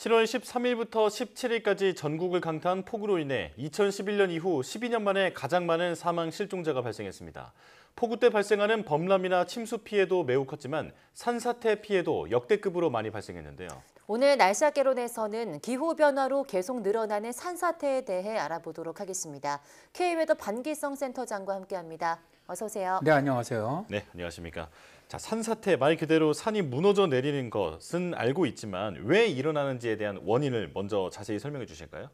7월 13일부터 17일까지 전국을 강타한 폭우로 인해 2011년 이후 12년 만에 가장 많은 사망 실종자가 발생했습니다. 폭우 때 발생하는 범람이나 침수 피해도 매우 컸지만 산사태 피해도 역대급으로 많이 발생했는데요. 오늘 날씨 개론에서는 기후변화로 계속 늘어나는 산사태에 대해 알아보도록 하겠습니다. K웨더 반기성 센터장과 함께합니다. 어서 오세요. 네, 안녕하세요. 네, 안녕하십니까. 자, 산사태 말 그대로 산이 무너져 내리는 것은 알고 있지만 왜 일어나는지에 대한 원인을 먼저 자세히 설명해 주실까요?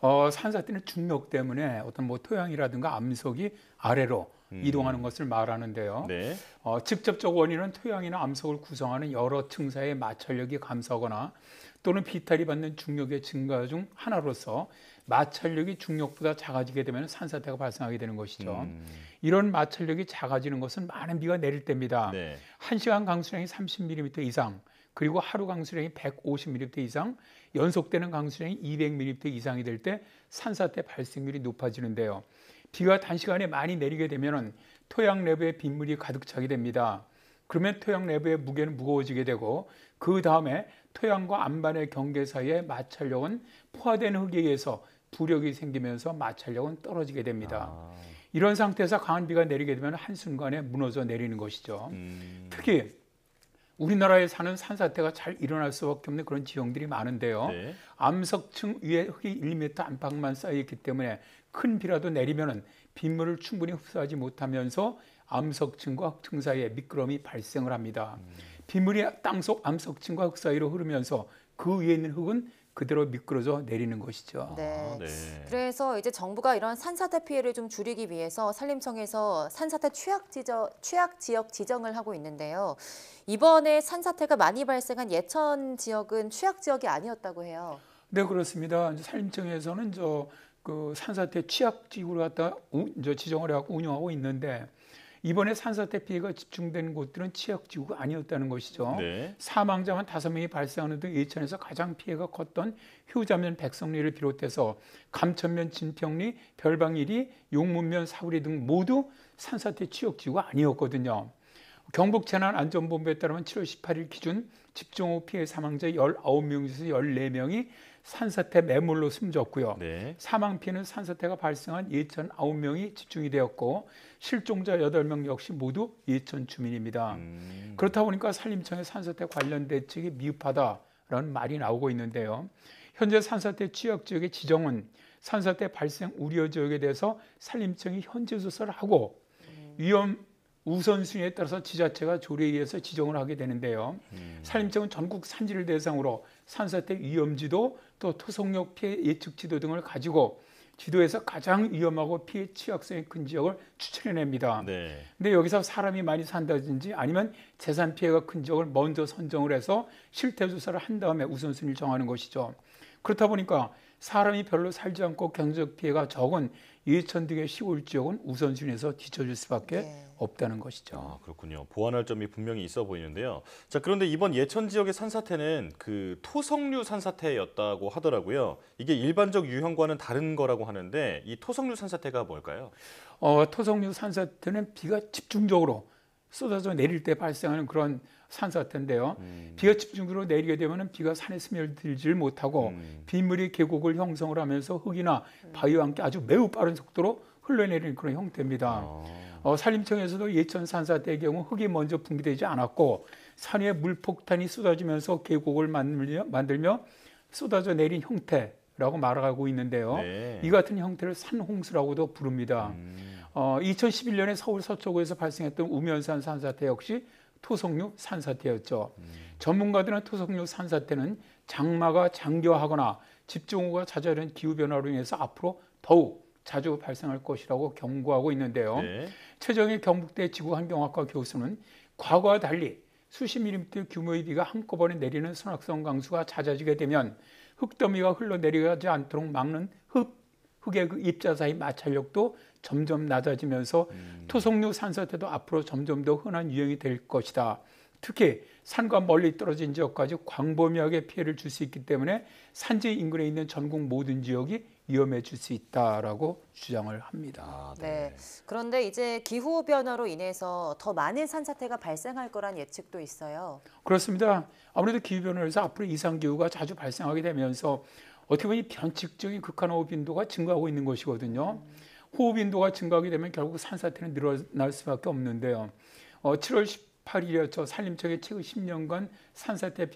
어, 산사태는 중력 때문에 어떤 뭐 토양이라든가 암석이 아래로 음. 이동하는 것을 말하는데요. 네. 어, 직접적 원인은 토양이나 암석을 구성하는 여러 층사의 마찰력이 감소하거나 또는 비탈이 받는 중력의 증가 중 하나로서 마찰력이 중력보다 작아지게 되면 산사태가 발생하게 되는 것이죠. 음. 이런 마찰력이 작아지는 것은 많은 비가 내릴 때입니다. 네. 1시간 강수량이 30mm 이상, 그리고 하루 강수량이 150mm 이상, 연속되는 강수량이 200mm 이상이 될 때 산사태 발생률이 높아지는데요. 비가 단시간에 많이 내리게 되면 토양 내부에 빗물이 가득 차게 됩니다. 그러면 토양 내부의 무게는 무거워지게 되고 그 다음에 토양과 안반의 경계 사이에 마찰력은 포화된 흙에 의해서 부력이 생기면서 마찰력은 떨어지게 됩니다. 아. 이런 상태에서 강한 비가 내리게 되면 한순간에 무너져 내리는 것이죠. 음. 특히 우리나라에 사는 산사태가 잘 일어날 수밖에 없는 그런 지형들이 많은데요. 네. 암석층 위에 흙이 1m 안팎만 쌓여 있기 때문에 큰 비라도 내리면은 빗물을 충분히 흡수하지 못하면서 암석층과 흙층 사이에 미끄럼이 발생을 합니다. 음. 빗물이 땅속 암석층과 흙 사이로 흐르면서 그 위에 있는 흙은 그대로 미끄러져 내리는 것이죠. 네. 아, 네. 그래서 이제 정부가 이런 산사태 피해를 좀 줄이기 위해서 산림청에서 산사태 취약 지적 취약 지역 지정을 하고 있는데요. 이번에 산사태가 많이 발생한 예천 지역은 취약 지역이 아니었다고 해요. 네, 그렇습니다. 산림청에서는 저 그 산사태 취약 지구를 갖다 우, 저 지정을 하고 운영하고 있는데 이번에 산사태 피해가 집중된 곳들은 취약지구가 아니었다는 것이죠. 네. 사망자만 다섯 명이 발생하는 등 예천에서 가장 피해가 컸던 효자면 백성리를 비롯해서 감천면 진평리, 별방일이, 용문면 사구리 등 모두 산사태 취약지구가 아니었거든요. 경북재난안전본부에 따르면 7월 18일 기준 집중호우 피해 사망자 19명에서 중 14명이 산사태 매물로 숨졌고요. 네. 사망피는 산사태가 발생한 2천0 9명이 집중이 되었고 실종자 8명 역시 모두 예천 주민입니다. 음. 그렇다 보니까 산림청의 산사태 관련 대책이 미흡하다라는 말이 나오고 있는데요. 현재 산사태 취약 지역의 지정은 산사태 발생 우려 지역에 대해서 산림청이 현재 조사를 하고 음. 위험 우선순위에 따라서 지자체가 조례에 의해서 지정을 하게 되는데요. 음. 산림청은 전국 산지를 대상으로 산사태 위험지도 또 토성력 피해 예측 지도 등을 가지고 지도에서 가장 위험하고 피해 취약성이 큰 지역을 추천해냅니다. 그런데 네. 여기서 사람이 많이 산다든지 아니면 재산 피해가 큰 지역을 먼저 선정을 해서 실태 조사를 한 다음에 우선순위를 정하는 것이죠. 그렇다 보니까 사람이 별로 살지 않고 경제적 피해가 적은 예천등의 시골 지역은 우선순위에서 뒤쳐질 수밖에 네. 없다는 것이죠. 아, 그렇군요. 보완할 점이 분명히 있어 보이는데요. 자, 그런데 이번 예천 지역의 산사태는 그 토성류 산사태였다고 하더라고요. 이게 일반적 유형과는 다른 거라고 하는데 이 토성류 산사태가 뭘까요? 어, 토성류 산사태는 비가 집중적으로 쏟아져 내릴 때 발생하는 그런 산사태인데요. 음. 비가 집중적으로 내리게 되면 비가 산에 스며들지를 못하고 음. 빗물이 계곡을 형성을 하면서 흙이나 바위와 함께 아주 매우 빠른 속도로 흘러내리는 그런 형태입니다. 어. 어, 산림청에서도 예천 산사태의 경우 흙이 먼저 분비되지 않았고 산 위에 물폭탄이 쏟아지면서 계곡을 만들며, 만들며 쏟아져 내린 형태라고 말하고 있는데요. 네. 이 같은 형태를 산홍수라고도 부릅니다. 음. 어, 2011년에 서울 서초구에서 발생했던 우면산 산사태 역시 토속류 산사태였죠. 음. 전문가들은 토속류 산사태는 장마가 장기화하거나 집중호우가 잦아드는 기후변화로 인해서 앞으로 더욱 자주 발생할 것이라고 경고하고 있는데요. 네. 최정일 경북대 지구환경학과 교수는 과거와 달리 수십 밀리미터 규모의 비가 한꺼번에 내리는 선악성 강수가 잦아지게 되면 흙더미가 흘러내리지 않도록 막는 흙 흙의 그 입자 사이 마찰력도 점점 낮아지면서 음. 토속류 산사태도 앞으로 점점 더 흔한 유형이 될 것이다. 특히 산과 멀리 떨어진 지역까지 광범위하게 피해를 줄 수 있기 때문에 산지 인근에 있는 전국 모든 지역이 위험해질 수 있다라고 주장을 합니다. 아, 네. 네. 그런데 이제 기후 변화로 인해서 더 많은 산사태가 발생할 거란 예측도 있어요. 그렇습니다. 아무래도 기후 변화에서 앞으로 이상 기후가 자주 발생하게 되면서 어떻게 보면 이 변칙적인 극한 호흡 빈도가 증가하고 있는 것이거든요. 호흡 빈도가 증가하게 되면 결국 산사태는 늘어날 수밖에 없는데요. 어, 7월 18일이었죠. 산림청의 최근 10년간 산사태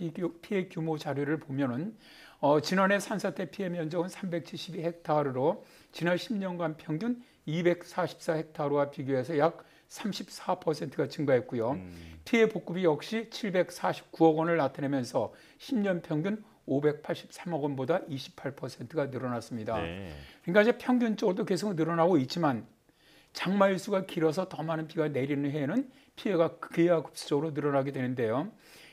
피해 규모 자료를 보면은 어, 지난해 산사태 피해 면적은 372헥타르로 지난 10년간 평균 244헥타르와 비교해서 약 34%가 증가했고요. 음. 피해 복구비 역시 749억 원을 나타내면서 10년 평균 583억 원보다 28%가 늘어났습니다. 네. 그러니까 이제 평균적으로 도 계속 늘어나고 있지만 장마일수가 길어서 더 많은 비가 내리는 해에는 피해가 기하급수적으로 늘어나게 되는데요.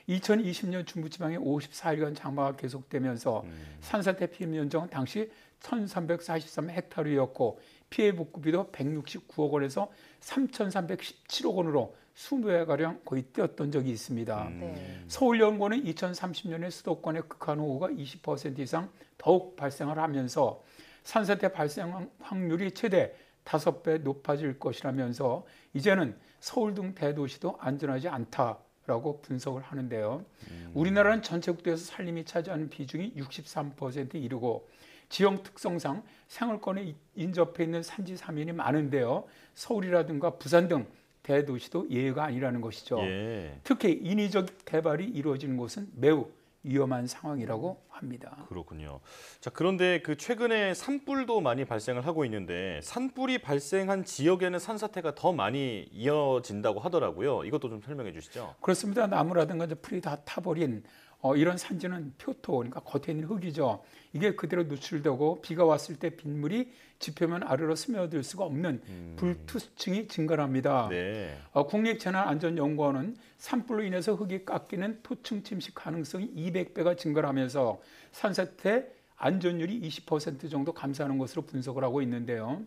2020년 중부지방에 54일간 장마가 계속되면서 음. 산사태 피해 면적은 당시 1,343헥타르였고 피해 복구비도 169억 원에서 3,317억 원으로 2 0배가량 거의 뛰었던 적이 있습니다. 음. 네. 서울연구원은 2030년에 수도권의 극한호우가 20% 이상 더욱 발생을 하면서 산사태 발생 확률이 최대 5배 높아질 것이라면서 이제는 서울 등 대도시도 안전하지 않다라고 분석을 하는데요. 음. 우리나라는 전체 국토에서 산림이 차지하는 비중이 63%에 이르고 지형 특성상 생활권에 인접해 있는 산지 사면이 많은데요. 서울이라든가 부산 등 대도시도 예외가 아니라는 것이죠. 예. 특히 인위적 개발이 이루어지는 곳은 매우 위험한 상황이라고 합니다. 그렇군요. 자, 그런데 그 최근에 산불도 많이 발생을 하고 있는데 산불이 발생한 지역에는 산사태가 더 많이 이어진다고 하더라고요. 이것도 좀 설명해 주시죠. 그렇습니다. 나무라든가 풀이 다 타버린 어, 이런 산지는 표토, 그러니까 겉에 있는 흙이죠. 이게 그대로 누출되고 비가 왔을 때 빗물이 지표면 아래로 스며들 수가 없는 음. 불투수층이 증가합니다. 네. 어, 국립재난안전연구원은 산불로 인해서 흙이 깎이는 토층 침식 가능성이 200배가 증가하면서 산사태 안전율이 20% 정도 감소하는 것으로 분석을 하고 있는데요.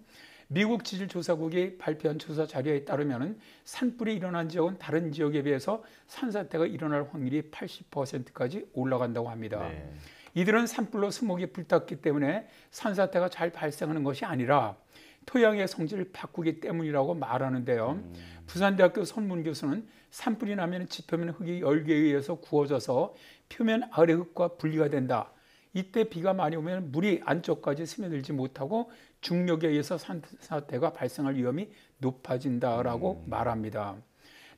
미국 지질조사국이 발표한 조사 자료에 따르면 산불이 일어난 지역은 다른 지역에 비해서 산사태가 일어날 확률이 80%까지 올라간다고 합니다. 네. 이들은 산불로 수목이 불탔기 때문에 산사태가 잘 발생하는 것이 아니라 토양의 성질을 바꾸기 때문이라고 말하는데요. 음. 부산대학교 손문 교수는 산불이 나면 지표면 흙이 열기에 의해서 구워져서 표면 아래 흙과 분리가 된다. 이때 비가 많이 오면 물이 안쪽까지 스며들지 못하고 중력에 의해서 산사태가 발생할 위험이 높아진다라고 음. 말합니다.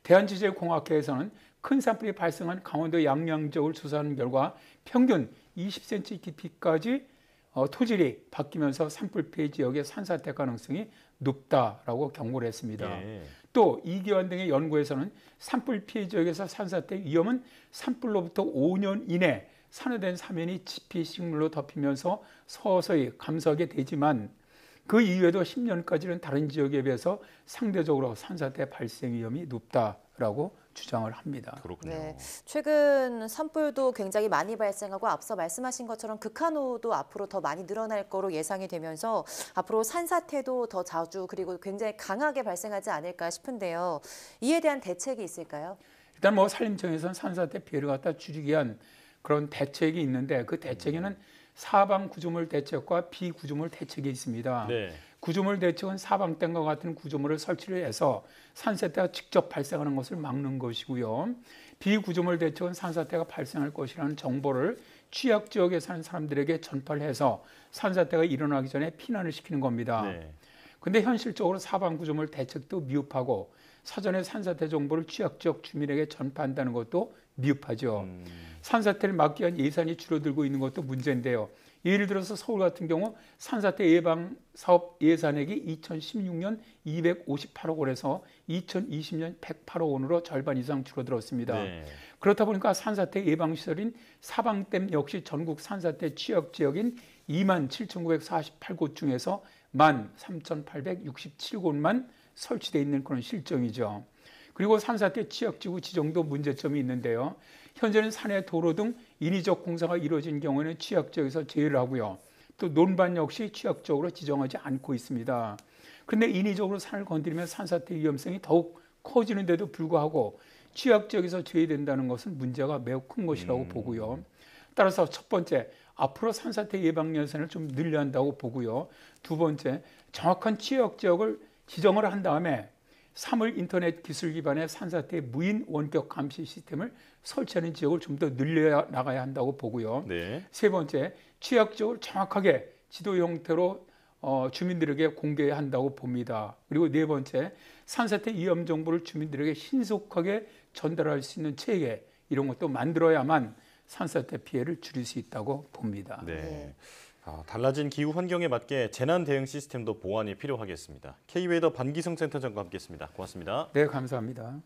대한지질공학회에서는 큰 산불이 발생한 강원도 양양 지역을 조사한 결과 평균 20cm 깊이까지 어, 토질이 바뀌면서 산불 피해 지역의 산사태 가능성이 높다라고 경고를 했습니다. 예. 또 이기환 등의 연구에서는 산불 피해 지역에서 산사태 위험은 산불로부터 5년 이내 산화된 사면이 지피식물로 덮이면서 서서히 감소하게 되지만 그 이후에도 10년까지는 다른 지역에 비해서 상대적으로 산사태 발생 위험이 높다라고 주장을 합니다. 그렇군요. 네, 최근 산불도 굉장히 많이 발생하고 앞서 말씀하신 것처럼 극한호도 앞으로 더 많이 늘어날 거로 예상이 되면서 앞으로 산사태도 더 자주 그리고 굉장히 강하게 발생하지 않을까 싶은데요. 이에 대한 대책이 있을까요? 일단 뭐 산림청에서는 산사태 피해를 갖다 줄이기 위한 그런 대책이 있는데 그 대책에는 사방 구조물 대책과 비구조물 대책이 있습니다. 네. 구조물 대책은 사방댐과 같은 구조물을 설치를 해서 산사태가 직접 발생하는 것을 막는 것이고요. 비구조물 대책은 산사태가 발생할 것이라는 정보를 취약 지역에 사는 사람들에게 전파를 해서 산사태가 일어나기 전에 피난을 시키는 겁니다. 네. 근데 현실적으로 사방 구조물 대책도 미흡하고 사전에 산사태 정보를 취약 지역 주민에게 전파한다는 것도 미흡하죠. 음. 산사태를 막기 위한 예산이 줄어들고 있는 것도 문제인데요. 예를 들어서 서울 같은 경우 산사태 예방 사업 예산액이 2016년 258억 원에서 2020년 108억 원으로 절반 이상 줄어들었습니다. 네. 그렇다 보니까 산사태 예방 시설인 사방댐 역시 전국 산사태 취약 지역인 2만 7,948곳 중에서 1만 3,867곳만 설치돼 있는 그런 실정이죠. 그리고 산사태 취약지구 지정도 문제점이 있는데요. 현재는 산해 도로 등 인위적 공사가 이루어진 경우에는 취약지역에서 제외를 하고요. 또 논반 역시 취약적으로 지정하지 않고 있습니다. 그런데 인위적으로 산을 건드리면 산사태 위험성이 더욱 커지는데도 불구하고 취약지역에서 제외된다는 것은 문제가 매우 큰 것이라고 음. 보고요. 따라서 첫 번째, 앞으로 산사태 예방 연산을좀 늘려야 한다고 보고요. 두 번째, 정확한 취약 지역을 지정을 한 다음에 3월 인터넷 기술 기반의 산사태 무인 원격 감시 시스템을 설치하는 지역을 좀 더 늘려 나가야 한다고 보고요. 네. 세 번째, 취약적으로 정확하게 지도 형태로 어, 주민들에게 공개해야 한다고 봅니다. 그리고 네 번째, 산사태 위험 정보를 주민들에게 신속하게 전달할 수 있는 체계 이런 것도 만들어야만 산사태 피해를 줄일 수 있다고 봅니다. 네. 네. 아, 달라진 기후 환경에 맞게 재난 대응 시스템도 보완이 필요하겠습니다. K웨더 반기성 센터장과 함께했습니다. 고맙습니다. 네, 감사합니다.